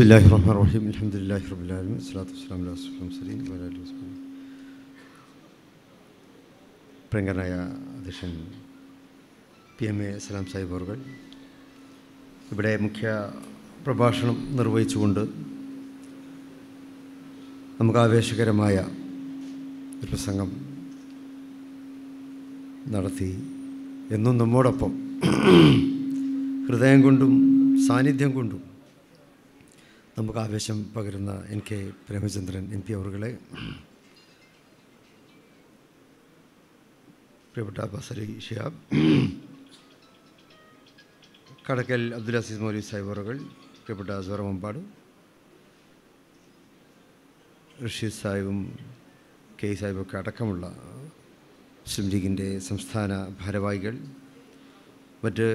ബിസ്മില്ലാഹി റഹ്മാൻ റഹീം അൽഹംദുലില്ലാഹി റബ്ബിൽ ആലമീൻ സ്വലാത്തു വസ്സലാം അസുഖം സലീം പ്രിയങ്കരനായ അധ്യക്ഷൻ പി എം എ സലാം സാഹിബ് അവർകൾ ഇവിടെ മുഖ്യ പ്രഭാഷണം നിർവഹിച്ചുകൊണ്ട് നമുക്ക് ആവേശകരമായ ഒരു പ്രസംഗം നടത്തി എന്നും നമ്മോടൊപ്പം ഹൃദയം കൊണ്ടും സാന്നിധ്യം കൊണ്ടും നമുക്ക് ആവേശം പകരുന്ന N K Premachandran N P അവറുകളെ പ്രിയപ്പെട്ട ബസരി ഷിയാബ് കടക്കൽ അബ്ദുൽ അസീസ് മൗലി സാഹിബറുകൾ പ്രിയപ്പെട്ട അസോറ മമ്പാട് റഷീദ് സാഹിബും കെ സാഹിബൊക്കെ അടക്കമുള്ള മുസ്ലിം ലീഗിൻ്റെ സംസ്ഥാന ഭാരവാഹികൾ മറ്റ്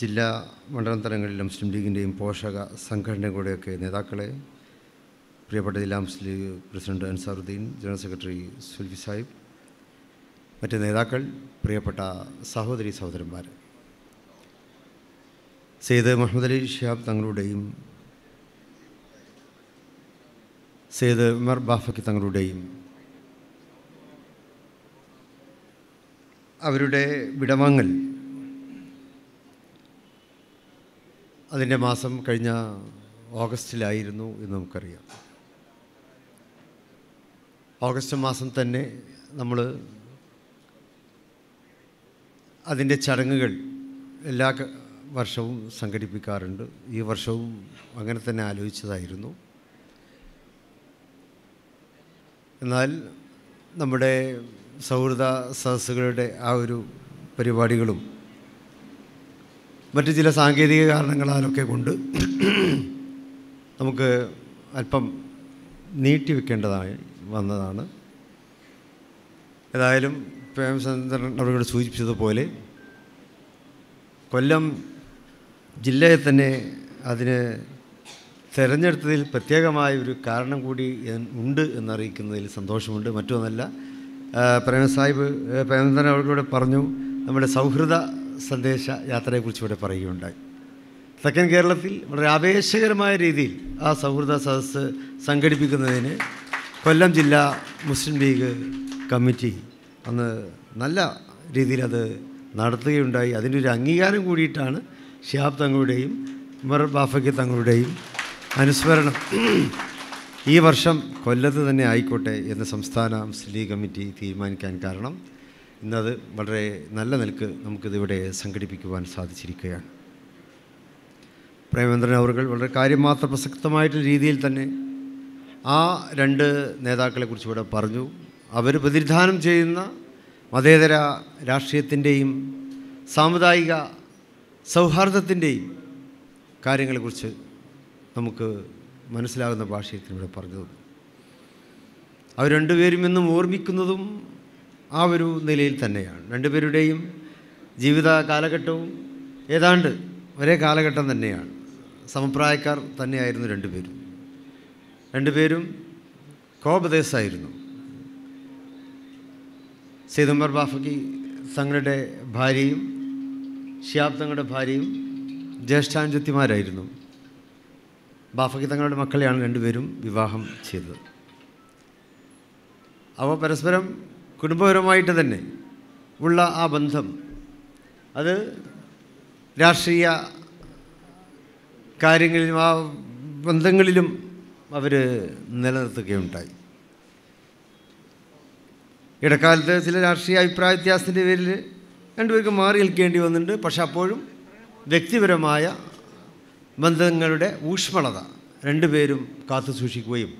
ജില്ലാ മണ്ഡലം തലങ്ങളിലെ മുസ്ലിം ലീഗിൻ്റെയും പോഷക സംഘടനകളുടെയൊക്കെ നേതാക്കളെ പ്രിയപ്പെട്ട ജില്ലാ Muslim League president Ansaruddeen general secretary Sulfi സാഹിബ് മറ്റ് നേതാക്കൾ പ്രിയപ്പെട്ട സഹോദരി സഹോദരന്മാർ സെയ്ദ് മുഹമ്മദ് അലി ഷിഹാബ് തങ്ങളുടെയും സെയ്ദ് ഉമർ ബാഫക്കി തങ്ങളുടെയും അവരുടെ വിടവാങ്ങൽ അതിൻ്റെ മാസം കഴിഞ്ഞ ഓഗസ്റ്റിലായിരുന്നു എന്ന് നമുക്കറിയാം ഓഗസ്റ്റ് മാസം തന്നെ നമ്മൾ അതിൻ്റെ ചടങ്ങുകൾ എല്ലാ വർഷവും സംഘടിപ്പിക്കാറുണ്ട് ഈ വർഷവും അങ്ങനെ തന്നെ ആലോചിച്ചതായിരുന്നു എന്നാൽ നമ്മുടെ സൗഹൃദ സദസ്സുകളുടെ ആ ഒരു പരിപാടികളും മറ്റ് ചില സാങ്കേതിക കാരണങ്ങളാലൊക്കെ കൊണ്ട് നമുക്ക് അല്പം നീട്ടിവെക്കേണ്ടതായി വന്നതാണ് ഏതായാലും പ്രേമചന്ദ്രൻ അവരോട് സൂചിപ്പിച്ചതുപോലെ കൊല്ലം ജില്ലയിൽ തന്നെ അതിന് തിരഞ്ഞെടുത്തതിൽ പ്രത്യേകമായ ഒരു കാരണം കൂടി ഉണ്ട് എന്നറിയിക്കുന്നതിൽ സന്തോഷമുണ്ട് മറ്റൊന്നല്ല പ്രേമസാഹിബ് പ്രേമചന്ദ്രൻ അവരോട് പറഞ്ഞു നമ്മുടെ സൗഹൃദ സന്ദേശ യാത്രയെക്കുറിച്ച് ഇവിടെ പറയുകയുണ്ടായി തെക്കൻ കേരളത്തിൽ വളരെ ആവേശകരമായ രീതിയിൽ ആ സൗഹൃദ സദസ്സ് സംഘടിപ്പിക്കുന്നതിന് കൊല്ലം ജില്ലാ മുസ്ലിം ലീഗ് കമ്മിറ്റി അന്ന് നല്ല രീതിയിൽ അത് നടത്തുകയുണ്ടായി അതിൻ്റെ ഒരു അംഗീകാരം കൂടിയിട്ടാണ് ഷിഹാബ് തങ്ങളുടെയും ഉമർ ബാഫക്കി തങ്ങളുടെയും അനുസ്മരണം ഈ വർഷം കൊല്ലത്ത് തന്നെ ആയിക്കോട്ടെ എന്ന് സംസ്ഥാന മുസ്ലിം ലീഗ് കമ്മിറ്റി തീരുമാനിക്കാൻ കാരണം ഇന്നത് വളരെ നല്ല നിലക്ക് നമുക്കിതിവിടെ സംഘടിപ്പിക്കുവാൻ സാധിച്ചിരിക്കുകയാണ് പ്രേമചന്ദ്രൻ അവർകൾ വളരെ കാര്യമാത്ര പ്രസക്തമായിട്ടുള്ള രീതിയിൽ തന്നെ ആ രണ്ട് നേതാക്കളെക്കുറിച്ച് ഇവിടെ പറഞ്ഞു അവർ പ്രതിനിധാനം ചെയ്യുന്ന മതേതര രാഷ്ട്രീയത്തിൻ്റെയും സാമുദായിക സൗഹാർദ്ദത്തിൻ്റെയും കാര്യങ്ങളെക്കുറിച്ച് നമുക്ക് മനസ്സിലാകുന്ന ഭാഷയിൽ ഇവിടെ പറഞ്ഞു അവർ രണ്ടുപേരും എന്നും ഓർമ്മിക്കുന്നതും ആ ഒരു നിലയിൽ തന്നെയാണ് രണ്ടുപേരുടെയും ജീവിത കാലഘട്ടവും ഏതാണ്ട് ഒരേ കാലഘട്ടം തന്നെയാണ് സമപ്രായക്കാർ തന്നെയായിരുന്നു രണ്ടുപേരും രണ്ടുപേരും കോപദേശായിരുന്നു സീതംബർ ബാഫക്കി തങ്ങളുടെ ഭാര്യയും ഷിയാബ് തങ്ങളുടെ ഭാര്യയും ജ്യേഷ്ഠാനുജത്തിമാരായിരുന്നു ബാഫക്കി തങ്ങളുടെ മക്കളെയാണ് രണ്ടുപേരും വിവാഹം ചെയ്തത് അവ പരസ്പരം കുടുംബപരമായിട്ട് തന്നെ ഉള്ള ആ ബന്ധം അത് രാഷ്ട്രീയ കാര്യങ്ങളിലും ആ ബന്ധങ്ങളിലും അവർ നിലനിർത്തുകയുണ്ടായി ഇടക്കാലത്ത് ചില രാഷ്ട്രീയ അഭിപ്രായ വ്യത്യാസത്തിൻ്റെ പേരിൽ രണ്ടുപേർക്ക് മാറി നിൽക്കേണ്ടി വന്നിട്ടുണ്ട് പക്ഷെ അപ്പോഴും വ്യക്തിപരമായ ബന്ധങ്ങളുടെ ഊഷ്മളത രണ്ടുപേരും കാത്തു സൂക്ഷിക്കുകയും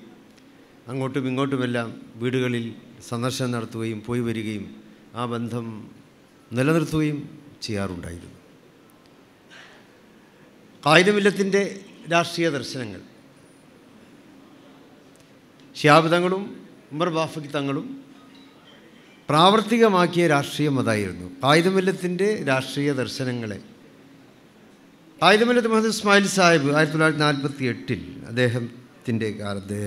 അങ്ങോട്ടും ഇങ്ങോട്ടുമെല്ലാം വീടുകളിൽ സന്ദർശനം നടത്തുകയും പോയി വരികയും ആ ബന്ധം നിലനിർത്തുകയും ചെയ്യാറുണ്ടായിരുന്നു കായികമില്ലത്തിൻ്റെ രാഷ്ട്രീയ ദർശനങ്ങൾ ഷിയാബ് ഉമർ ബാഫകി തങ്ങളും പ്രാവർത്തികമാക്കിയ രാഷ്ട്രീയം അതായിരുന്നു കായികമില്ലത്തിൻ്റെ രാഷ്ട്രീയ ദർശനങ്ങളെ കായികമില്ലത്ത് മുഹമ്മദ് ഇസ്മായിൽ സാഹിബ് ആയിരത്തി തൊള്ളായിരത്തി നാൽപ്പത്തി എട്ടിൽ അദ്ദേഹം ഇന്ത്യൻ്റെ കാലത്ത്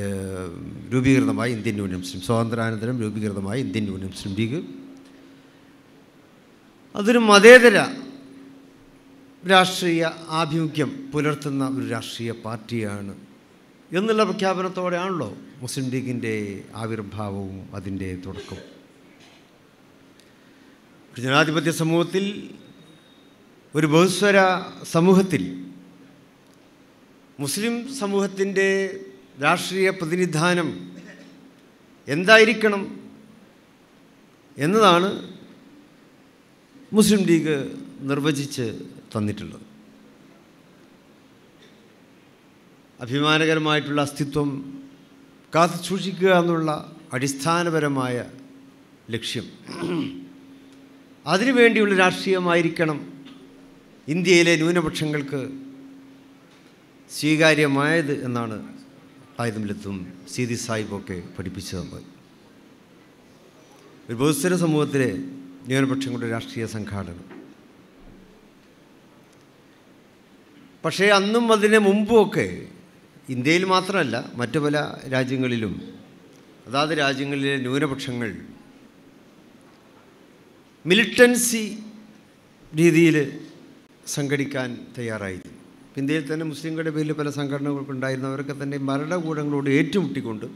രൂപീകൃതമായ ഇന്ത്യൻ യൂണിയൻ മുസ്ലിം സ്വാതന്ത്ര്യാനന്തരം രൂപീകൃതമായ ഇന്ത്യൻ യൂണിയൻ മുസ്ലിം ലീഗ് അതൊരു മതേതര രാഷ്ട്രീയ ആഭിമുഖ്യം പുലർത്തുന്ന ഒരു രാഷ്ട്രീയ പാർട്ടിയാണ് എന്നുള്ള പ്രഖ്യാപനത്തോടെയാണല്ലോ മുസ്ലിം ലീഗിൻ്റെ ആവിർഭാവവും അതിൻ്റെ തുടക്കവും ജനാധിപത്യ സമൂഹത്തിൽ ഒരു ബഹുസ്വര സമൂഹത്തിൽ മുസ്ലിം സമൂഹത്തിൻ്റെ രാഷ്ട്രീയ പ്രതിനിധാനം എന്തായിരിക്കണം എന്നതാണ് മുസ്ലിം ലീഗ് നിർവചിച്ച് തന്നിട്ടുള്ളത് അഭിമാനകരമായിട്ടുള്ള അസ്തിത്വം കാത്തു സൂക്ഷിക്കുക എന്നുള്ള അടിസ്ഥാനപരമായ ലക്ഷ്യം അതിനുവേണ്ടിയുള്ള രാഷ്ട്രീയമായിരിക്കണം ഇന്ത്യയിലെ ന്യൂനപക്ഷങ്ങൾക്ക് സ്വീകാര്യമായത് എന്നാണ് ആയതുമില്ലത്തും സീതി സാഹിബൊക്കെ പഠിപ്പിച്ചു തന്നത് ഒരു ബഹുസ്വര സമൂഹത്തിലെ ന്യൂനപക്ഷം കൊണ്ട് രാഷ്ട്രീയ സംഘാടനം പക്ഷേ അന്നും അതിന് മുമ്പുമൊക്കെ ഇന്ത്യയിൽ മാത്രമല്ല മറ്റു പല രാജ്യങ്ങളിലും അതാത് രാജ്യങ്ങളിലെ ന്യൂനപക്ഷങ്ങൾ മിലിറ്റൻസി രീതിയിൽ സംഘടിക്കാൻ തയ്യാറായി ഇന്ത്യയിൽ തന്നെ മുസ്ലിങ്ങളുടെ പേരിൽ പല സംഘടനകൾക്കുണ്ടായിരുന്നവരൊക്കെ തന്നെ ഭരണകൂടങ്ങളോട് ഏറ്റുമുട്ടിക്കൊണ്ട്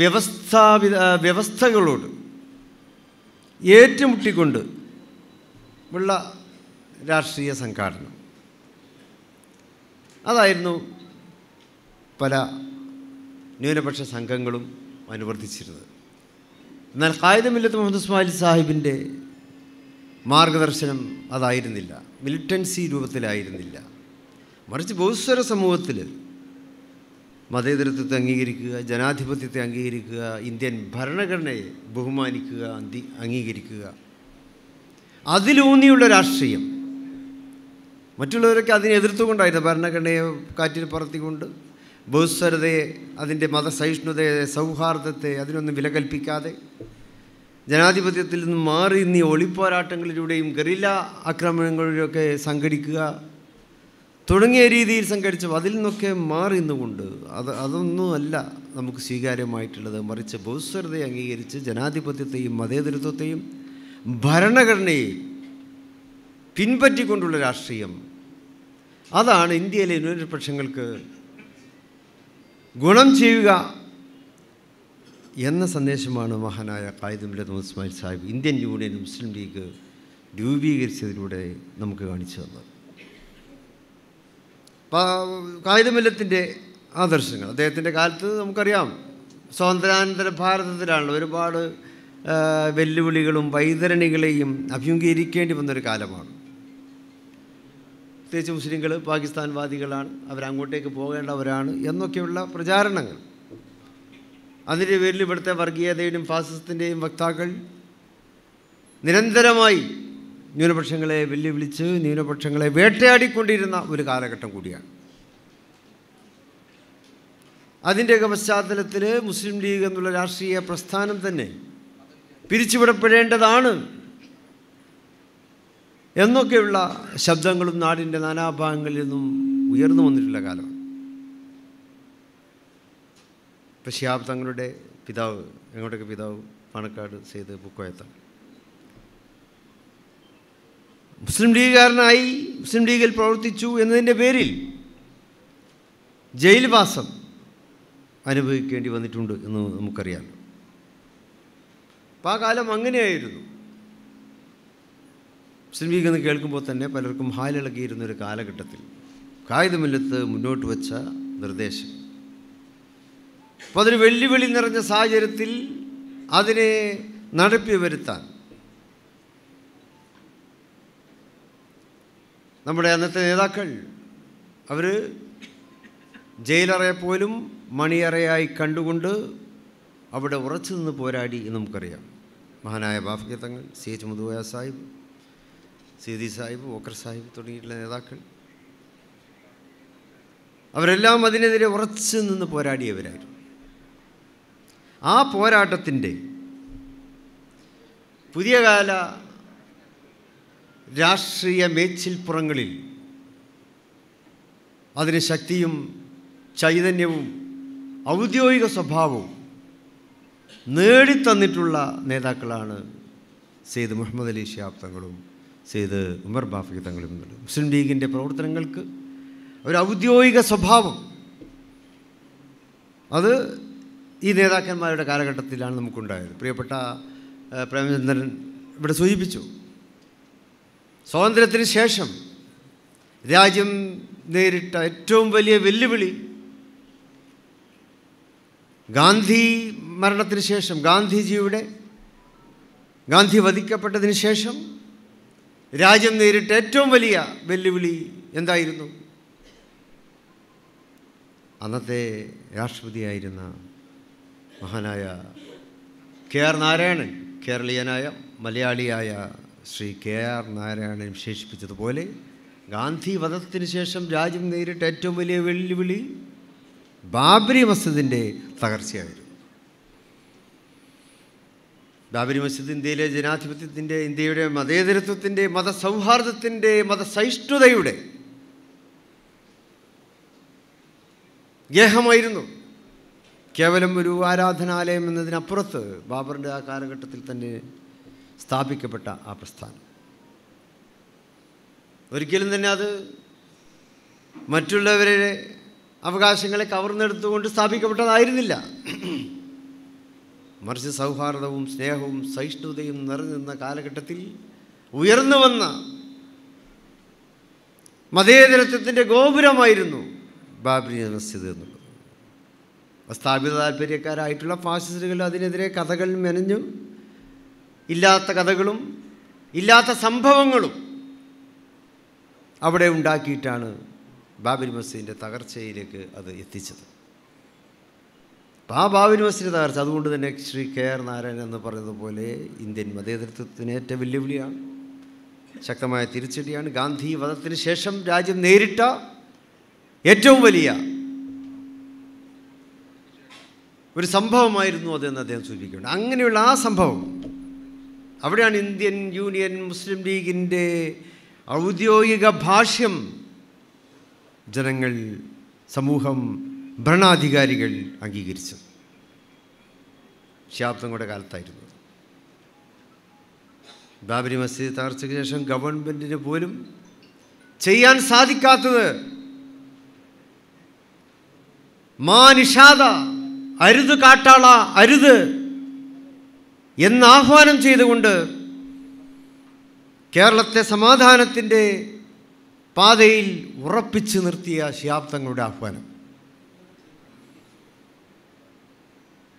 വ്യവസ്ഥാവിധ വ്യവസ്ഥകളോട് ഏറ്റുമുട്ടിക്കൊണ്ട് ഉള്ള രാഷ്ട്രീയ സംഘാടനം അതായിരുന്നു പല ന്യൂനപക്ഷ സംഘങ്ങളും അനുവർത്തിച്ചിരുന്നത് എന്നാൽ കായിദമില്ലത്ത് മുഹമ്മദ് ഇസ്മായിൽ സാഹിബിൻ്റെ മാർഗദർശനം അതായിരുന്നില്ല മിലിറ്റൻസി രൂപത്തിലായിരുന്നില്ല മറിച്ച് ബഹുസ്വര സമൂഹത്തിൽ മതേതരത്വത്തെ അംഗീകരിക്കുക ജനാധിപത്യത്തെ അംഗീകരിക്കുക ഇന്ത്യൻ ഭരണഘടനയെ ബഹുമാനിക്കുക അന്തി അംഗീകരിക്കുക അതിലൂന്നിയുള്ള രാഷ്ട്രീയം മറ്റുള്ളവരൊക്കെ അതിനെ എതിർത്തുകൊണ്ടായിരുന്നു ഭരണഘടനയെ കാറ്റിൽ പറത്തിക്കൊണ്ട് ബഹുസ്വരതയെ അതിൻ്റെ മതസഹിഷ്ണുതയെ സൗഹാർദ്ദത്തെ അതിനൊന്നും വില കൽപ്പിക്കാതെ ജനാധിപത്യത്തിൽ നിന്ന് മാറി ഇന്ന് ഒളിപ്പോരാട്ടങ്ങളിലൂടെയും ഗറില്ല ആക്രമണങ്ങളിലൊക്കെ സംഘടിക്കുക തുടങ്ങിയ രീതിയിൽ സംഘടിച്ച അതിൽ നിന്നൊക്കെ മാറി നിന്നുകൊണ്ട് അത് അതൊന്നുമല്ല നമുക്ക് സ്വീകാര്യമായിട്ടുള്ളത് മറിച്ച് ബഹുസ്വരതയെ അംഗീകരിച്ച് ജനാധിപത്യത്തെയും മതേതൃത്വത്തെയും ഭരണഘടനയെയും പിൻപറ്റിക്കൊണ്ടുള്ള രാഷ്ട്രീയം അതാണ് ഇന്ത്യയിലെ ന്യൂനപക്ഷങ്ങൾക്ക് ഗുണം ചെയ്യുക എന്ന സന്ദേശമാണ് മഹാനായ കായിദുമില്ല തോസ്മായിൽ സാഹിബ് ഇന്ത്യൻ യൂണിയൻ മുസ്ലിം ലീഗ് രൂപീകരിച്ചതിലൂടെ നമുക്ക് കാണിച്ചു തന്നത് കായികമില്ലത്തിൻ്റെ ആദർശങ്ങൾ അദ്ദേഹത്തിൻ്റെ കാലത്ത് നമുക്കറിയാം സ്വാതന്ത്ര്യാനന്തര ഭാരതത്തിലാണല്ലോ ഒരുപാട് വെല്ലുവിളികളും വൈതരണികളെയും അഭിമുഖീകരിക്കേണ്ടി വന്നൊരു കാലമാണ് പ്രത്യേകിച്ച് മുസ്ലിങ്ങൾ പാകിസ്ഥാൻവാദികളാണ് അവരങ്ങോട്ടേക്ക് പോകേണ്ടവരാണ് എന്നൊക്കെയുള്ള പ്രചാരണങ്ങൾ അതിൻ്റെ പേരിൽ ഇവിടുത്തെ വർഗീയതയുടെയും ഫാസിസത്തിൻ്റെയും വക്താക്കൾ നിരന്തരമായി ന്യൂനപക്ഷങ്ങളെ വെല്ലുവിളിച്ച് ന്യൂനപക്ഷങ്ങളെ വേട്ടയാടിക്കൊണ്ടിരുന്ന ഒരു കാലഘട്ടം കൂടിയാണ് അതിൻ്റെയൊക്കെ പശ്ചാത്തലത്തിൽ മുസ്ലിം ലീഗ് എന്നുള്ള രാഷ്ട്രീയ പ്രസ്ഥാനം തന്നെ പിരിച്ചുവിടപ്പെടേണ്ടതാണ് എന്നൊക്കെയുള്ള ശബ്ദങ്ങളും നാടിൻ്റെ നാനാഭാഗങ്ങളിൽ നിന്നും ഉയർന്നു വന്നിട്ടുള്ള കാലം ഇപ്പം ഷിയാബ് തങ്ങളുടെ പിതാവ് എങ്ങോട്ടൊക്കെ പിതാവ് പാണക്കാട് സെയ്ത് പൂക്കോയത്താണ് മുസ്ലിം ലീഗുകാരനായി മുസ്ലിം ലീഗിൽ പ്രവർത്തിച്ചു എന്നതിൻ്റെ പേരിൽ ജയിൽവാസം അനുഭവിക്കേണ്ടി വന്നിട്ടുണ്ട് എന്ന് നമുക്കറിയാം അപ്പം ആ കാലം അങ്ങനെയായിരുന്നു മുസ്ലിം ലീഗ് എന്ന് കേൾക്കുമ്പോൾ തന്നെ പലർക്കും ഒരു കാലഘട്ടത്തിൽ കായികമില്ലത്ത് മുന്നോട്ട് വച്ച നിർദ്ദേശം അപ്പോൾ അതൊരു വെല്ലുവിളി നിറഞ്ഞ സാഹചര്യത്തിൽ അതിനെ നടപ്പി വരുത്താൻ നമ്മുടെ അന്നത്തെ നേതാക്കൾ അവർ ജയിലറയെ പോലും മണിയറയായി കണ്ടുകൊണ്ട് അവിടെ ഉറച്ചു നിന്ന് പോരാടി എന്ന് നമുക്കറിയാം മഹാനായ ബാഫിക തങ്ങൾ സി എച്ച് മുതുവയ സാഹിബ് സീതി സാഹിബ് ഓക്കർ സാഹിബ് തുടങ്ങിയിട്ടുള്ള നേതാക്കൾ അവരെല്ലാം അതിനെതിരെ ഉറച്ചു നിന്ന് പോരാടിയവരായിരുന്നു ആ പോരാട്ടത്തിൻ്റെ പുതിയ കാല രാഷ്ട്രീയ മേച്ചിൽപ്പുറങ്ങളിൽ അതിന് ശക്തിയും ചൈതന്യവും ഔദ്യോഗിക സ്വഭാവവും നേടിത്തന്നിട്ടുള്ള നേതാക്കളാണ് സെയ്ദ് മുഹമ്മദ് അലി ഷിയാബ് തങ്ങളും സെയ്ദ് ഉമർ ബാഫി തങ്ങളും മുസ്ലിം ലീഗിൻ്റെ പ്രവർത്തനങ്ങൾക്ക് ഒരു ഔദ്യോഗിക സ്വഭാവം അത് ഈ നേതാക്കന്മാരുടെ കാലഘട്ടത്തിലാണ് നമുക്കുണ്ടായത് പ്രിയപ്പെട്ട പ്രേമചന്ദ്രൻ ഇവിടെ സൂചിപ്പിച്ചു സ്വാതന്ത്ര്യത്തിന് ശേഷം രാജ്യം നേരിട്ട ഏറ്റവും വലിയ വെല്ലുവിളി ഗാന്ധി മരണത്തിന് ശേഷം ഗാന്ധിജിയുടെ ഗാന്ധി വധിക്കപ്പെട്ടതിന് ശേഷം രാജ്യം നേരിട്ട ഏറ്റവും വലിയ വെല്ലുവിളി എന്തായിരുന്നു അന്നത്തെ രാഷ്ട്രപതിയായിരുന്ന മഹാനായ കെ ആർ നാരായണൻ കേരളീയനായ മലയാളിയായ ശ്രീ കെ ആർ നാരായണൻ വിശേഷിപ്പിച്ചതുപോലെ ഗാന്ധി വധത്തിന് ശേഷം രാജ്യം നേരിട്ട ഏറ്റവും വലിയ വെല്ലുവിളി ബാബരി മസ്ജിദിൻ്റെ തകർച്ചയായിരുന്നു ബാബരി മസ്ജിദ് ഇന്ത്യയിലെ ജനാധിപത്യത്തിൻ്റെ ഇന്ത്യയുടെ മതേതരത്വത്തിൻ്റെ മതസൗഹാർദ്ദത്തിൻ്റെ മതസഹിഷ്ണുതയുടെ ഗേഹമായിരുന്നു കേവലം ഒരു ആരാധനാലയം എന്നതിനപ്പുറത്ത് ബാബറിൻ്റെ ആ കാലഘട്ടത്തിൽ തന്നെ സ്ഥാപിക്കപ്പെട്ട ആ പ്രസ്ഥാനം ഒരിക്കലും തന്നെ അത് മറ്റുള്ളവരുടെ അവകാശങ്ങളെ കവർന്നെടുത്തുകൊണ്ട് സ്ഥാപിക്കപ്പെട്ടതായിരുന്നില്ല മറിച്ച് സൗഹാർദ്ദവും സ്നേഹവും സഹിഷ്ണുതയും നിറഞ്ഞു നിന്ന കാലഘട്ടത്തിൽ ഉയർന്നു വന്ന മതേതരത്വത്തിൻ്റെ ഗോപുരമായിരുന്നു ബാബ്രി മസ്ജിദ് എന്നുള്ളത് സ്ഥാപിത താല്പര്യക്കാരായിട്ടുള്ള ഫാസിസ്റ്റുകൾ അതിനെതിരെ കഥകൾ മെനഞ്ഞു ഇല്ലാത്ത കഥകളും ഇല്ലാത്ത സംഭവങ്ങളും അവിടെ ഉണ്ടാക്കിയിട്ടാണ് ബാബരി മസ്ജിദിൻ്റെ തകർച്ചയിലേക്ക് അത് എത്തിച്ചത് ആ ബാബരി മസ്ജിദിൻ്റെ തകർച്ച അതുകൊണ്ട് തന്നെ ശ്രീ കെ ആർ നാരായണൻ എന്ന് പറഞ്ഞതുപോലെ ഇന്ത്യൻ മതേതൃത്വത്തിന് ഏറ്റവും വെല്ലുവിളിയാണ് ശക്തമായ തിരിച്ചടിയാണ് ഗാന്ധി വധത്തിന് ശേഷം രാജ്യം നേരിട്ട ഏറ്റവും വലിയ ഒരു സംഭവമായിരുന്നു അതെന്ന് അദ്ദേഹം സൂചിപ്പിക്കുന്നു അങ്ങനെയുള്ള ആ സംഭവം അവിടെയാണ് ഇന്ത്യൻ യൂണിയൻ മുസ്ലിം ലീഗിൻ്റെ ഔദ്യോഗിക ഭാഷ്യം ജനങ്ങൾ സമൂഹം ഭരണാധികാരികൾ അംഗീകരിച്ചു ശാബ്ദങ്ങളുടെ കാലത്തായിരുന്നു ബാബരി മസ്ജിദ് തകർച്ചയ്ക്ക് ശേഷം ഗവൺമെൻറ്റിന് പോലും ചെയ്യാൻ സാധിക്കാത്തത് മാനിഷാദ അരുത് കാട്ടാള അരുത് എന്നാഹ്വാനം ആഹ്വാനം ചെയ്തുകൊണ്ട് കേരളത്തെ സമാധാനത്തിൻ്റെ പാതയിൽ ഉറപ്പിച്ചു നിർത്തിയ ശിയാബ്ദങ്ങളുടെ ആഹ്വാനം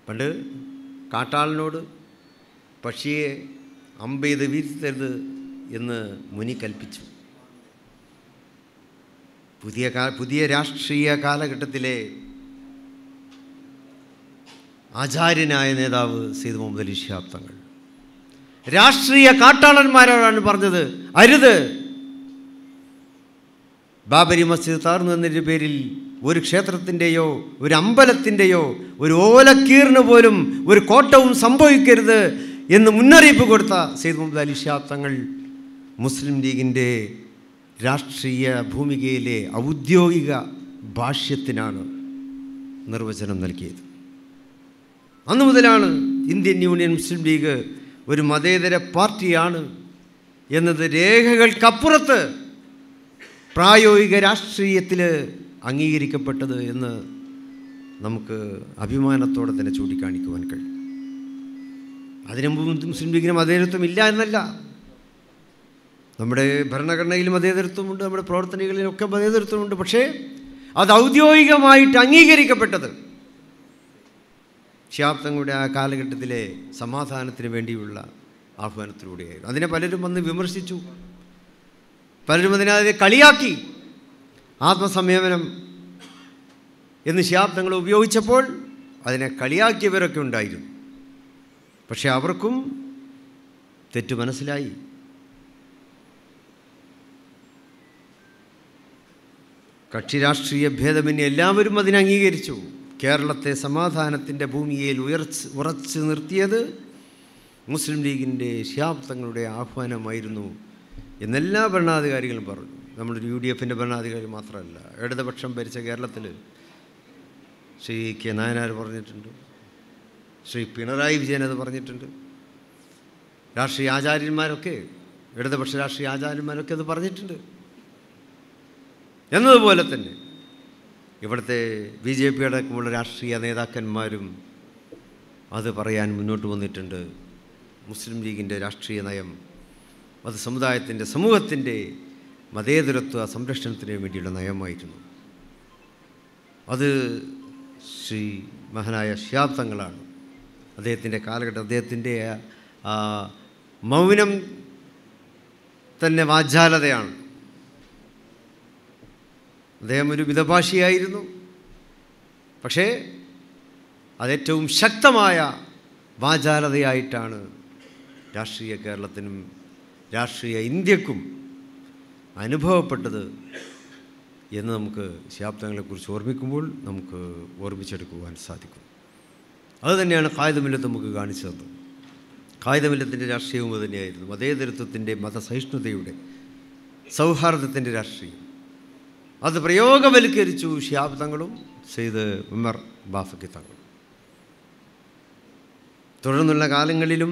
പണ്ട് കാട്ടാളിനോട് പക്ഷിയെ അമ്പെയ്ത് വീഴ്ത്തരുത് എന്ന് മുനി കൽപ്പിച്ചു പുതിയ കാ പുതിയ രാഷ്ട്രീയ കാലഘട്ടത്തിലെ ആചാര്യനായ നേതാവ് സെയ്ദ് മുഹമ്മദ് അലി ഷിഹാബ് തങ്ങൾ രാഷ്ട്രീയ കാട്ടാളന്മാരോടാണ് പറഞ്ഞത് അരുത് ബാബരി മസ്ജിദ് താർന്നു എന്നതിൻ്റെ പേരിൽ ഒരു ക്ഷേത്രത്തിൻ്റെയോ ഒരു അമ്പലത്തിൻ്റെയോ ഒരു ഓലക്കീറിന് പോലും ഒരു കോട്ടവും സംഭവിക്കരുത് എന്ന് മുന്നറിയിപ്പ് കൊടുത്ത സെയ്ദ് മുഹമ്മദ് അലി ഷിഹാബ് തങ്ങൾ മുസ്ലിം ലീഗിൻ്റെ രാഷ്ട്രീയ ഭൂമികയിലെ ഔദ്യോഗിക ഭാഷ്യത്തിനാണ് നിർവചനം നൽകിയത് അന്നു മുതലാണ് ഇന്ത്യൻ യൂണിയൻ മുസ്ലിം ലീഗ് ഒരു മതേതര പാർട്ടിയാണ് എന്നത് രേഖകൾക്കപ്പുറത്ത് പ്രായോഗിക രാഷ്ട്രീയത്തിൽ അംഗീകരിക്കപ്പെട്ടത് എന്ന് നമുക്ക് അഭിമാനത്തോടെ തന്നെ ചൂണ്ടിക്കാണിക്കുവാൻ കഴിയും അതിനു മുമ്പ് മുസ്ലിം ലീഗിന് മതേതരത്വം ഇല്ല എന്നല്ല നമ്മുടെ ഭരണഘടനയിൽ മതേതരത്വമുണ്ട് നമ്മുടെ പ്രവർത്തനങ്ങളിലൊക്കെ മതേതരത്വമുണ്ട് പക്ഷേ അത് ഔദ്യോഗികമായിട്ട് അംഗീകരിക്കപ്പെട്ടത് ശിഹാബ് ആ കാലഘട്ടത്തിലെ സമാധാനത്തിന് വേണ്ടിയുള്ള ആഹ്വാനത്തിലൂടെയായിരുന്നു അതിനെ പലരും വന്ന് വിമർശിച്ചു പലരും അതിനെ കളിയാക്കി ആത്മസംയമനം എന്ന് ശിഹാബ് ഉപയോഗിച്ചപ്പോൾ അതിനെ കളിയാക്കിയവരൊക്കെ ഉണ്ടായിരുന്നു പക്ഷെ അവർക്കും തെറ്റു മനസ്സിലായി കക്ഷിരാഷ്ട്രീയ രാഷ്ട്രീയ എല്ലാവരും അതിനെ അംഗീകരിച്ചു കേരളത്തെ സമാധാനത്തിൻ്റെ ഭൂമിയിൽ ഉയർച്ച് ഉറച്ചു നിർത്തിയത് മുസ്ലിം ലീഗിൻ്റെ ശിയാബ്ദങ്ങളുടെ തങ്ങളുടെ ആഹ്വാനമായിരുന്നു എന്നെല്ലാ ഭരണാധികാരികളും പറഞ്ഞു നമ്മുടെ യു ഡി എഫിൻ്റെ ഭരണാധികാരി മാത്രമല്ല ഇടതുപക്ഷം ഭരിച്ച കേരളത്തിൽ ശ്രീ കെ നായനാർ പറഞ്ഞിട്ടുണ്ട് ശ്രീ പിണറായി വിജയൻ അത് പറഞ്ഞിട്ടുണ്ട് രാഷ്ട്രീയ ആചാര്യന്മാരൊക്കെ ഇടതുപക്ഷ രാഷ്ട്രീയ ആചാര്യന്മാരൊക്കെ അത് പറഞ്ഞിട്ടുണ്ട് എന്നതുപോലെ തന്നെ ഇവിടുത്തെ ബി ജെ പി അടക്കമുള്ള രാഷ്ട്രീയ നേതാക്കന്മാരും അത് പറയാൻ മുന്നോട്ട് വന്നിട്ടുണ്ട് മുസ്ലിം ലീഗിൻ്റെ രാഷ്ട്രീയ നയം അത് സമുദായത്തിൻ്റെ സമൂഹത്തിൻ്റെ മതേതരത്വ സംരക്ഷണത്തിന് വേണ്ടിയുള്ള നയമായിരുന്നു അത് ശ്രീ മഹനായ ഷിയാബ് തങ്ങളാണ് അദ്ദേഹത്തിൻ്റെ കാലഘട്ടം അദ്ദേഹത്തിൻ്റെ മൗനം തന്നെ വാചാലതയാണ് അദ്ദേഹം ഒരു വിധഭാഷിയായിരുന്നു പക്ഷേ അതേറ്റവും ശക്തമായ വാചാലതയായിട്ടാണ് രാഷ്ട്രീയ കേരളത്തിനും രാഷ്ട്രീയ ഇന്ത്യക്കും അനുഭവപ്പെട്ടത് എന്ന് നമുക്ക് ശാബ്ദങ്ങളെക്കുറിച്ച് ഓർമ്മിക്കുമ്പോൾ നമുക്ക് ഓർമ്മിച്ചെടുക്കുവാൻ സാധിക്കും അതുതന്നെയാണ് കായുധമില്ലത്ത് നമുക്ക് കാണിച്ചു തന്നത് കായുധമില്ലത്തിൻ്റെ രാഷ്ട്രീയവും അതുതന്നെയായിരുന്നു മതേതരത്വത്തിൻ്റെ മതസഹിഷ്ണുതയുടെ സൗഹാർദ്ദത്തിൻ്റെ രാഷ്ട്രീയം അത് പ്രയോഗവൽക്കരിച്ചു ഷിയാബ് തങ്ങളും സെയ്ത് ഉമർ ബാഫക്കി തങ്ങളും തുടർന്നുള്ള കാലങ്ങളിലും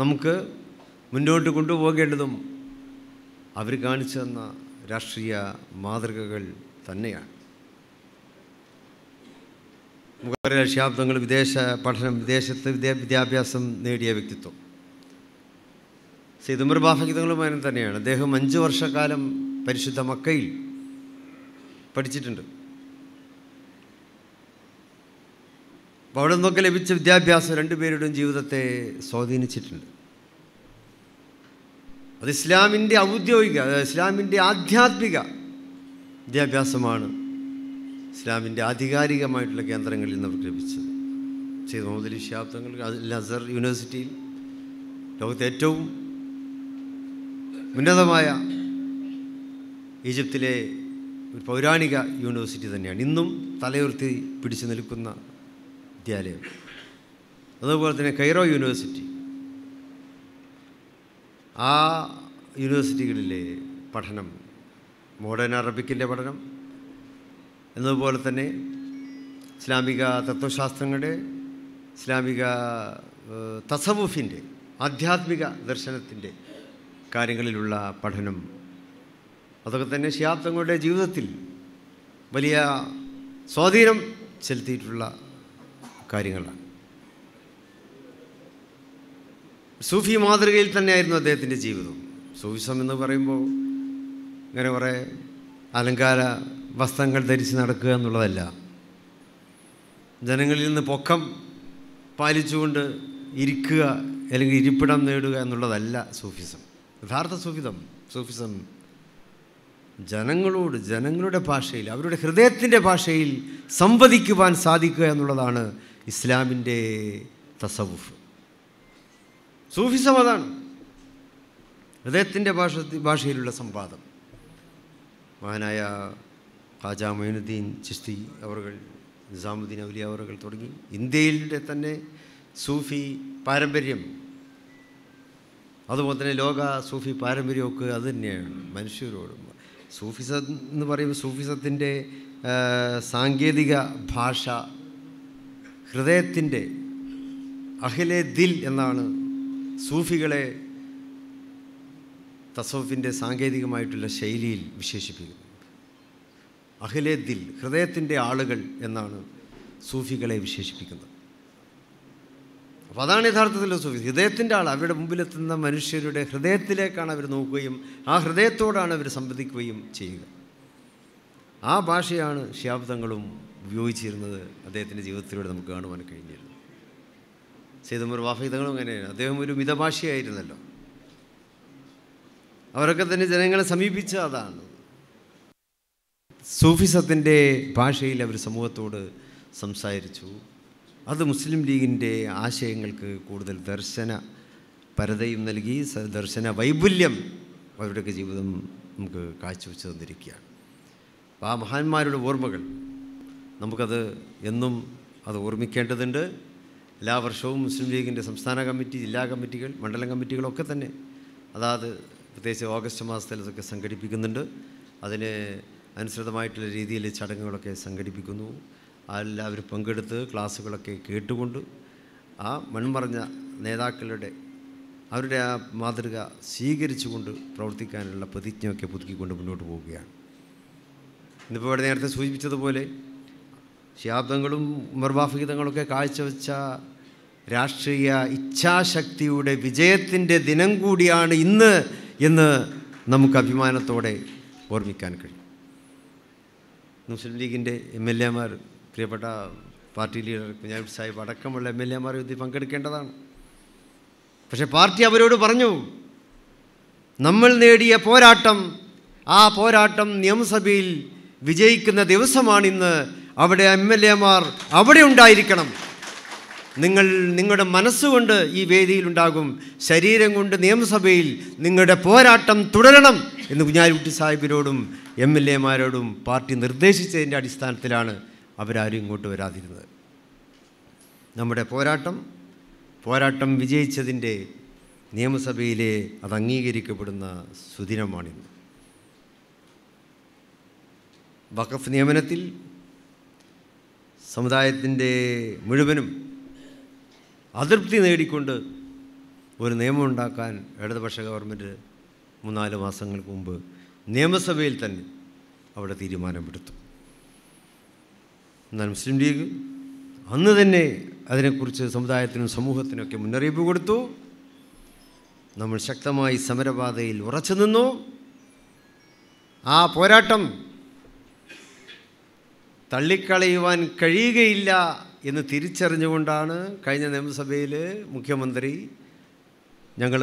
നമുക്ക് മുന്നോട്ട് കൊണ്ടുപോകേണ്ടതും അവർ കാണിച്ചു തന്ന രാഷ്ട്രീയ മാതൃകകൾ തന്നെയാണ് മുഖറിയ ശാബ്ദങ്ങൾ വിദേശ പഠനം വിദേശത്ത് വിദ്യാഭ്യാസം നേടിയ വ്യക്തിത്വം സെയ്ദുമർ ബാഫകിതങ്ങളുമായും തന്നെയാണ് അദ്ദേഹം അഞ്ച് വർഷക്കാലം പരിശുദ്ധ മക്കയിൽ പഠിച്ചിട്ടുണ്ട് അപ്പോൾ അവിടെ നിന്നൊക്കെ ലഭിച്ച വിദ്യാഭ്യാസം രണ്ടുപേരുടെയും ജീവിതത്തെ സ്വാധീനിച്ചിട്ടുണ്ട് അത് ഇസ്ലാമിൻ്റെ ഔദ്യോഗിക ഇസ്ലാമിൻ്റെ ആധ്യാത്മിക വിദ്യാഭ്യാസമാണ് ഇസ്ലാമിൻ്റെ ആധികാരികമായിട്ടുള്ള കേന്ദ്രങ്ങളിൽ നിന്ന് അവർക്ക് ലഭിച്ചത് സെയ്ദ് മുഹമ്മദ് അലി ഷിഹാബ് തങ്ങൾ ലസർ യൂണിവേഴ്സിറ്റിയിൽ ലോകത്തെ ഏറ്റവും ഉന്നതമായ ഈജിപ്തിലെ ഒരു പൗരാണിക യൂണിവേഴ്സിറ്റി തന്നെയാണ് ഇന്നും തലയുർത്തി പിടിച്ചു നിൽക്കുന്ന വിദ്യാലയം അതുപോലെ തന്നെ കൈറോ യൂണിവേഴ്സിറ്റി ആ യൂണിവേഴ്സിറ്റികളിലെ പഠനം മോഡേൺ അറബിക്കിൻ്റെ പഠനം എന്നതുപോലെ തന്നെ ഇസ്ലാമിക തത്വശാസ്ത്രങ്ങളുടെ ഇസ്ലാമിക തസവൂഫിൻ്റെ ആധ്യാത്മിക ദർശനത്തിൻ്റെ കാര്യങ്ങളിലുള്ള പഠനം അതൊക്കെ തന്നെ ഷിയാബ് തങ്ങളുടെ ജീവിതത്തിൽ വലിയ സ്വാധീനം ചെലുത്തിയിട്ടുള്ള കാര്യങ്ങളാണ് സൂഫി മാതൃകയിൽ തന്നെയായിരുന്നു അദ്ദേഹത്തിൻ്റെ ജീവിതം സൂഫിസം എന്ന് പറയുമ്പോൾ ഇങ്ങനെ കുറേ അലങ്കാര വസ്ത്രങ്ങൾ ധരിച്ച് നടക്കുക എന്നുള്ളതല്ല ജനങ്ങളിൽ നിന്ന് പൊക്കം പാലിച്ചുകൊണ്ട് ഇരിക്കുക അല്ലെങ്കിൽ ഇരിപ്പിടം നേടുക എന്നുള്ളതല്ല സൂഫിസം യഥാർത്ഥ സൂഫിതം സൂഫിസം ജനങ്ങളോട് ജനങ്ങളുടെ ഭാഷയിൽ അവരുടെ ഹൃദയത്തിൻ്റെ ഭാഷയിൽ സംവദിക്കുവാൻ സാധിക്കുക എന്നുള്ളതാണ് ഇസ്ലാമിൻ്റെ തസവുഫ് സൂഫിസം അതാണ് ഹൃദയത്തിൻ്റെ ഭാഷ ഭാഷയിലുള്ള സംവാദം മഹാനായ ഖാജ മൊയിനുദ്ദീൻ ചിസ്തി അവർ നിസാമുദ്ദീൻ ഔലിയ അവർ തുടങ്ങി ഇന്ത്യയിലെ തന്നെ സൂഫി പാരമ്പര്യം അതുപോലെ തന്നെ ലോക സൂഫി പാരമ്പര്യമൊക്കെ അതുതന്നെയാണ് മനുഷ്യരോടും സൂഫിസം എന്ന് പറയുമ്പോൾ സൂഫിസത്തിൻ്റെ സാങ്കേതിക ഭാഷ ഹൃദയത്തിൻ്റെ അഖിലെ ദിൽ എന്നാണ് സൂഫികളെ തസോഫിൻ്റെ സാങ്കേതികമായിട്ടുള്ള ശൈലിയിൽ വിശേഷിപ്പിക്കുന്നത് അഖിലെ ദിൽ ഹൃദയത്തിൻ്റെ ആളുകൾ എന്നാണ് സൂഫികളെ വിശേഷിപ്പിക്കുന്നത് അപ്പോൾ അതാണ് യഥാർത്ഥത്തിൽ സൂഫി ഹൃദയത്തിൻ്റെ ആൾ അവരുടെ മുമ്പിലെത്തുന്ന മനുഷ്യരുടെ ഹൃദയത്തിലേക്കാണ് അവർ നോക്കുകയും ആ ഹൃദയത്തോടാണ് അവർ സംവദിക്കുകയും ചെയ്യുക ആ ഭാഷയാണ് ശിയാബ്ദങ്ങളും ഉപയോഗിച്ചിരുന്നത് അദ്ദേഹത്തിൻ്റെ ജീവിതത്തിലൂടെ നമുക്ക് കാണുവാൻ കഴിഞ്ഞിരുന്നു സേതമൂർ വാഫിതങ്ങളും അങ്ങനെയാണ് അദ്ദേഹം ഒരു മിതഭാഷയായിരുന്നല്ലോ അവരൊക്കെ തന്നെ ജനങ്ങളെ സമീപിച്ച അതാണ് സൂഫിസത്തിൻ്റെ ഭാഷയിൽ അവർ സമൂഹത്തോട് സംസാരിച്ചു അത് മുസ്ലിം ലീഗിൻ്റെ ആശയങ്ങൾക്ക് കൂടുതൽ ദർശന പരതയും നൽകി ദർശന വൈപുല്യം അവരുടെയൊക്കെ ജീവിതം നമുക്ക് കാഴ്ചവെച്ച് തന്നിരിക്കുകയാണ് അപ്പോൾ ആ മഹാന്മാരുടെ ഓർമ്മകൾ നമുക്കത് എന്നും അത് ഓർമ്മിക്കേണ്ടതുണ്ട് എല്ലാ വർഷവും മുസ്ലിം ലീഗിൻ്റെ സംസ്ഥാന കമ്മിറ്റി ജില്ലാ കമ്മിറ്റികൾ മണ്ഡലം കമ്മിറ്റികളൊക്കെ തന്നെ അതാത് പ്രത്യേകിച്ച് ഓഗസ്റ്റ് മാസത്തിൽ അതൊക്കെ സംഘടിപ്പിക്കുന്നുണ്ട് അതിന് അനുസൃതമായിട്ടുള്ള രീതിയിൽ ചടങ്ങുകളൊക്കെ സംഘടിപ്പിക്കുന്നു എല്ലാവരും പങ്കെടുത്ത് ക്ലാസ്സുകളൊക്കെ കേട്ടുകൊണ്ട് ആ മൺമറഞ്ഞ നേതാക്കളുടെ അവരുടെ ആ മാതൃക സ്വീകരിച്ചുകൊണ്ട് പ്രവർത്തിക്കാനുള്ള പ്രതിജ്ഞയൊക്കെ പുതുക്കിക്കൊണ്ട് മുന്നോട്ട് പോവുകയാണ് ഇന്നിപ്പോൾ ഇവിടെ നേരത്തെ സൂചിപ്പിച്ചതുപോലെ ശാബ്ദങ്ങളും മർവാഫിഹിതങ്ങളൊക്കെ കാഴ്ചവെച്ച രാഷ്ട്രീയ ഇച്ഛാശക്തിയുടെ വിജയത്തിൻ്റെ ദിനം കൂടിയാണ് ഇന്ന് എന്ന് നമുക്ക് അഭിമാനത്തോടെ ഓർമ്മിക്കാൻ കഴിയും മുസ്ലിം ലീഗിൻ്റെ എം എൽ എമാർ പ്രിയപ്പെട്ട പാർട്ടി ലീഡർ കുഞ്ഞാബി സാഹിബ് അടക്കമുള്ള എം എൽ എമാർ ഇതിൽ പങ്കെടുക്കേണ്ടതാണ് പക്ഷേ പാർട്ടി അവരോട് പറഞ്ഞു നമ്മൾ നേടിയ പോരാട്ടം ആ പോരാട്ടം നിയമസഭയിൽ വിജയിക്കുന്ന ദിവസമാണിന്ന് അവിടെ എം എൽ എമാർ അവിടെ ഉണ്ടായിരിക്കണം നിങ്ങൾ നിങ്ങളുടെ മനസ്സുകൊണ്ട് ഈ വേദിയിലുണ്ടാകും ശരീരം കൊണ്ട് നിയമസഭയിൽ നിങ്ങളുടെ പോരാട്ടം തുടരണം എന്ന് കുഞ്ഞാലിക്കുട്ടി സാഹിബിനോടും എം എൽ എമാരോടും പാർട്ടി നിർദ്ദേശിച്ചതിൻ്റെ അടിസ്ഥാനത്തിലാണ് അവരാരും ഇങ്ങോട്ട് വരാതിരുന്നത് നമ്മുടെ പോരാട്ടം പോരാട്ടം വിജയിച്ചതിൻ്റെ നിയമസഭയിലെ അത് അംഗീകരിക്കപ്പെടുന്ന സുദിനമാണിന്ന് വഖഫ് നിയമനത്തിൽ സമുദായത്തിൻ്റെ മുഴുവനും അതൃപ്തി നേടിക്കൊണ്ട് ഒരു നിയമം ഉണ്ടാക്കാൻ ഇടതുപക്ഷ ഗവൺമെൻറ് മൂന്നാല് മാസങ്ങൾക്ക് മുമ്പ് നിയമസഭയിൽ തന്നെ അവിടെ തീരുമാനമെടുത്തു എന്നാൽ മുസ്ലിം ലീഗ് അന്ന് തന്നെ അതിനെക്കുറിച്ച് സമുദായത്തിനും സമൂഹത്തിനൊക്കെ മുന്നറിയിപ്പ് കൊടുത്തു നമ്മൾ ശക്തമായി സമരപാതയിൽ ഉറച്ചു നിന്നു ആ പോരാട്ടം തള്ളിക്കളയുവാൻ കഴിയുകയില്ല എന്ന് തിരിച്ചറിഞ്ഞുകൊണ്ടാണ് കഴിഞ്ഞ നിയമസഭയിൽ മുഖ്യമന്ത്രി ഞങ്ങൾ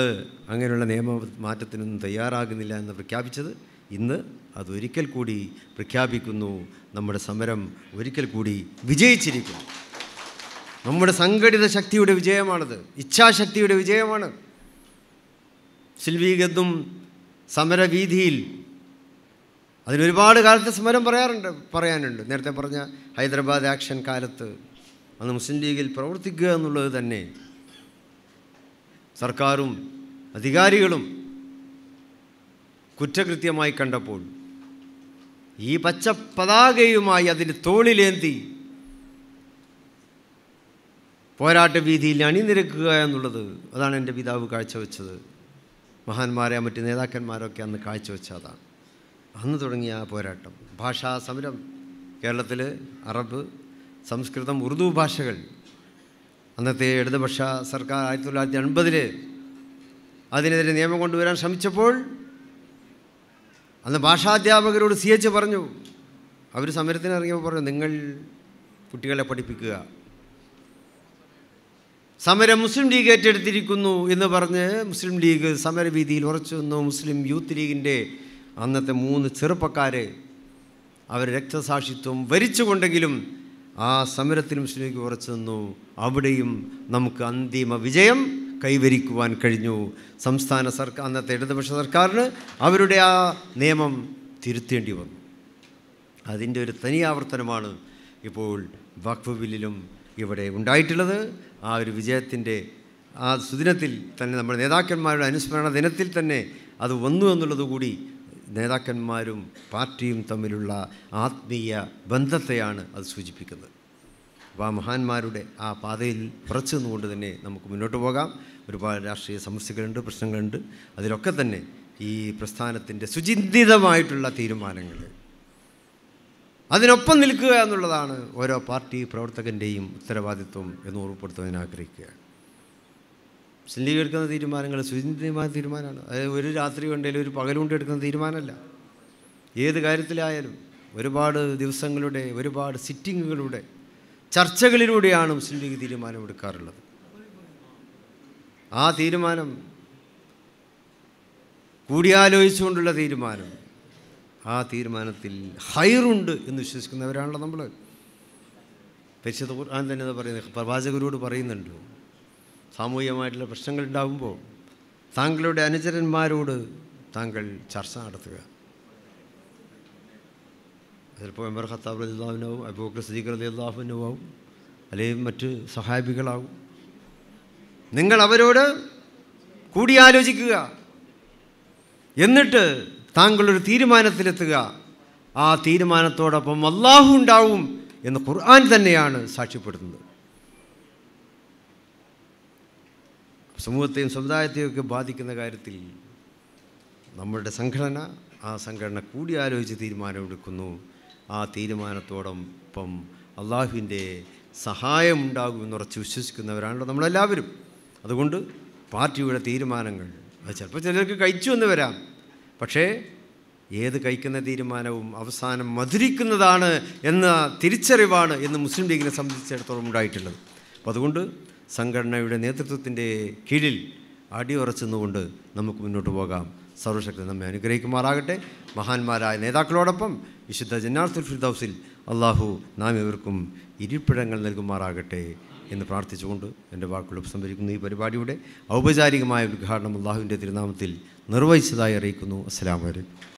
അങ്ങനെയുള്ള നിയമ മാറ്റത്തിനൊന്നും തയ്യാറാകുന്നില്ല എന്ന് പ്രഖ്യാപിച്ചത് ഇന്ന് അതൊരിക്കൽ കൂടി പ്രഖ്യാപിക്കുന്നു നമ്മുടെ സമരം ഒരിക്കൽ കൂടി വിജയിച്ചിരിക്കുന്നു നമ്മുടെ സംഘടിത ശക്തിയുടെ വിജയമാണത് ഇച്ഛാശക്തിയുടെ വിജയമാണ് സിൽവീഗത്തും സമരവീതിയിൽ അതിനൊരുപാട് കാലത്തെ സമരം പറയാറുണ്ട് പറയാനുണ്ട് നേരത്തെ പറഞ്ഞ ഹൈദരാബാദ് ആക്ഷൻ കാലത്ത് അന്ന് മുസ്ലിം ലീഗിൽ പ്രവർത്തിക്കുക എന്നുള്ളത് തന്നെ സർക്കാരും അധികാരികളും കുറ്റകൃത്യമായി കണ്ടപ്പോൾ ഈ പച്ച പതാകയുമായി അതിന് തോളിലേന്തി പോരാട്ട വീതിയിൽ അണിനിരക്കുക എന്നുള്ളത് അതാണ് എൻ്റെ പിതാവ് കാഴ്ചവെച്ചത് മഹാന്മാരെ മറ്റ് നേതാക്കന്മാരൊക്കെ അന്ന് കാഴ്ചവെച്ച അതാണ് അന്ന് തുടങ്ങിയ ആ പോരാട്ടം ഭാഷാ സമരം കേരളത്തിൽ അറബ് സംസ്കൃതം ഉറുദു ഭാഷകൾ അന്നത്തെ ഇടതുപക്ഷ സർക്കാർ ആയിരത്തി തൊള്ളായിരത്തി അൻപതിൽ അതിനെതിരെ നിയമം കൊണ്ടുവരാൻ ശ്രമിച്ചപ്പോൾ അന്ന് ഭാഷാധ്യാപകരോട് സി എച്ച് പറഞ്ഞു അവർ സമരത്തിന് ഇറങ്ങിയപ്പോൾ പറഞ്ഞു നിങ്ങൾ കുട്ടികളെ പഠിപ്പിക്കുക സമരം മുസ്ലിം ലീഗ് ഏറ്റെടുത്തിരിക്കുന്നു എന്ന് പറഞ്ഞ് മുസ്ലിം ലീഗ് സമരവീതിയിൽ ഉറച്ചു നിന്നു മുസ്ലിം യൂത്ത് ലീഗിൻ്റെ അന്നത്തെ മൂന്ന് ചെറുപ്പക്കാരെ അവർ രക്തസാക്ഷിത്വം വരിച്ചുകൊണ്ടെങ്കിലും ആ സമരത്തിൽ ശ്രീക്ക് ഉറച്ചു നിന്നു അവിടെയും നമുക്ക് അന്തിമ വിജയം കൈവരിക്കുവാൻ കഴിഞ്ഞു സംസ്ഥാന സർക്കാർ അന്നത്തെ ഇടതുപക്ഷ സർക്കാരിന് അവരുടെ ആ നിയമം തിരുത്തേണ്ടി വന്നു അതിൻ്റെ ഒരു തനിയാവർത്തനമാണ് ഇപ്പോൾ വഖഫ് ബില്ലിലും ഇവിടെ ഉണ്ടായിട്ടുള്ളത് ആ ഒരു വിജയത്തിൻ്റെ ആ സുദിനത്തിൽ തന്നെ നമ്മുടെ നേതാക്കന്മാരുടെ അനുസ്മരണ ദിനത്തിൽ തന്നെ അത് വന്നു എന്നുള്ളത് കൂടി നേതാക്കന്മാരും പാർട്ടിയും തമ്മിലുള്ള ആത്മീയ ബന്ധത്തെയാണ് അത് സൂചിപ്പിക്കുന്നത് അപ്പോൾ ആ മഹാന്മാരുടെ ആ പാതയിൽ ഉറച്ചു നിന്നുകൊണ്ട് തന്നെ നമുക്ക് മുന്നോട്ട് പോകാം ഒരുപാട് രാഷ്ട്രീയ സമസ്യകളുണ്ട് പ്രശ്നങ്ങളുണ്ട് അതിലൊക്കെ തന്നെ ഈ പ്രസ്ഥാനത്തിൻ്റെ സുചിന്തിതമായിട്ടുള്ള തീരുമാനങ്ങൾ അതിനൊപ്പം നിൽക്കുക എന്നുള്ളതാണ് ഓരോ പാർട്ടി പ്രവർത്തകൻ്റെയും ഉത്തരവാദിത്വം എന്ന് ഓർമ്മപ്പെടുത്തുവാൻ ആഗ്രഹിക്കുകയാണ് സ്വീകരിക്കുന്ന തീരുമാനങ്ങൾ സുചിന്തമായ തീരുമാനമാണ് അതായത് ഒരു രാത്രി കൊണ്ടെങ്കിലും ഒരു പകലുകൊണ്ട് എടുക്കുന്ന തീരുമാനമല്ല ഏത് കാര്യത്തിലായാലും ഒരുപാട് ദിവസങ്ങളുടെ ഒരുപാട് സിറ്റിങ്ങുകളുടെ ചർച്ചകളിലൂടെയാണ് മുസ്ലിം ലീഗ് തീരുമാനമെടുക്കാറുള്ളത് ആ തീരുമാനം കൂടിയാലോചിച്ചുകൊണ്ടുള്ള തീരുമാനം ആ തീരുമാനത്തിൽ ഹൈറുണ്ട് എന്ന് വിശ്വസിക്കുന്നവരാണല്ലോ നമ്മൾ പരിശുദ്ധ ഖുർആൻ തന്നെ പറയുന്നത് പ്രവാചകരോട് പറയുന്നുണ്ടോ സാമൂഹികമായിട്ടുള്ള പ്രശ്നങ്ങൾ ഉണ്ടാകുമ്പോൾ താങ്കളുടെ അനുചരന്മാരോട് താങ്കൾ ചർച്ച നടത്തുക ചിലപ്പോൾ എംബർ ഖത്താബ് റതി അള്ളാഹുവിനാവും അബൂബക്കർ സദീഖ് റതി അള്ളാഹുവിനുമാവും അല്ലെങ്കിൽ മറ്റ് സഹാബികളാവും നിങ്ങൾ അവരോട് കൂടിയാലോചിക്കുക എന്നിട്ട് താങ്കളൊരു തീരുമാനത്തിലെത്തുക ആ തീരുമാനത്തോടൊപ്പം അള്ളാഹു ഉണ്ടാവും എന്ന് ഖുർആൻ തന്നെയാണ് സാക്ഷ്യപ്പെടുത്തുന്നത് സമൂഹത്തെയും സമുദായത്തെയും ഒക്കെ ബാധിക്കുന്ന കാര്യത്തിൽ നമ്മളുടെ സംഘടന ആ സംഘടന കൂടിയാലോചിച്ച് തീരുമാനമെടുക്കുന്നു ആ തീരുമാനത്തോടൊപ്പം അള്ളാഹുവിൻ്റെ സഹായമുണ്ടാകുമെന്ന് ഉറച്ച് വിശ്വസിക്കുന്നവരാണല്ലോ നമ്മളെല്ലാവരും അതുകൊണ്ട് പാർട്ടിയുടെ തീരുമാനങ്ങൾ അത് ചിലപ്പോൾ ചിലർക്ക് കഴിച്ചു എന്ന് വരാം പക്ഷേ ഏത് കഴിക്കുന്ന തീരുമാനവും അവസാനം മധുരിക്കുന്നതാണ് എന്ന തിരിച്ചറിവാണ് എന്ന് മുസ്ലിം ലീഗിനെ സംബന്ധിച്ചിടത്തോളം ഉണ്ടായിട്ടുള്ളത് അപ്പോൾ അതുകൊണ്ട് സംഘടനയുടെ നേതൃത്വത്തിൻ്റെ കീഴിൽ അടിയുറച്ചെന്നുകൊണ്ട് നമുക്ക് മുന്നോട്ട് പോകാം സർവശക്തി നമ്മെ അനുഗ്രഹിക്കുമാറാകട്ടെ മഹാന്മാരായ നേതാക്കളോടൊപ്പം വിശുദ്ധ ജന്നാർത്തുൽ ഫിർദൌസിൽ അള്ളാഹു നാം ഇവർക്കും ഇരിപ്പിടങ്ങൾ നൽകുമാറാകട്ടെ എന്ന് പ്രാർത്ഥിച്ചുകൊണ്ട് എൻ്റെ വാക്കുകൾ ഉപസംഹരിക്കുന്നു ഈ പരിപാടിയുടെ ഔപചാരികമായ ഉദ്ഘാടനം അള്ളാഹുവിൻ്റെ തിരുനാമത്തിൽ നിർവഹിച്ചതായി അറിയിക്കുന്നു അസ്സാം വലൈക്കും